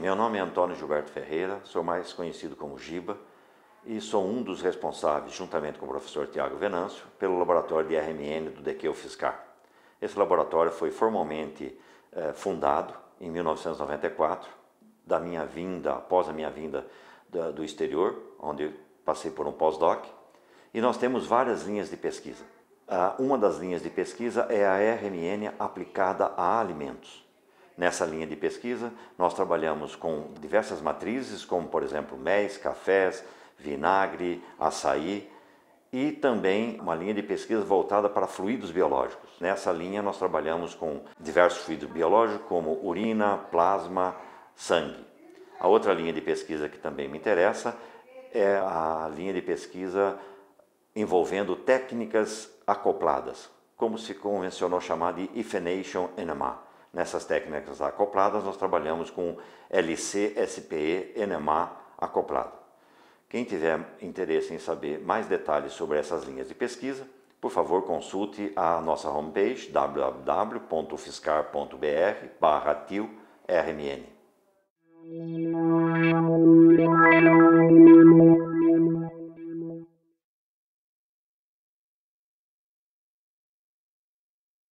Meu nome é Antônio Gilberto Ferreira, sou mais conhecido como Giba e sou um dos responsáveis, juntamente com o professor Tiago Venâncio, pelo laboratório de RMN do DQ Fiscar. Esse laboratório foi formalmente eh, fundado em 1994, da minha vinda, após a minha vinda da, do exterior, onde passei por um pós-doc e nós temos várias linhas de pesquisa. Ah, uma das linhas de pesquisa é a RMN aplicada a alimentos. Nessa linha de pesquisa, nós trabalhamos com diversas matrizes, como por exemplo mel, cafés, vinagre, açaí, e também uma linha de pesquisa voltada para fluidos biológicos. Nessa linha nós trabalhamos com diversos fluidos biológicos como urina, plasma, sangue. A outra linha de pesquisa que também me interessa é a linha de pesquisa envolvendo técnicas acopladas, como se convencionou chamar de Ifenation NMA. Nessas técnicas acopladas, nós trabalhamos com LC, SPE, NMA acoplado. Quem tiver interesse em saber mais detalhes sobre essas linhas de pesquisa, por favor, consulte a nossa homepage www.fiscar.br/tio-rmn.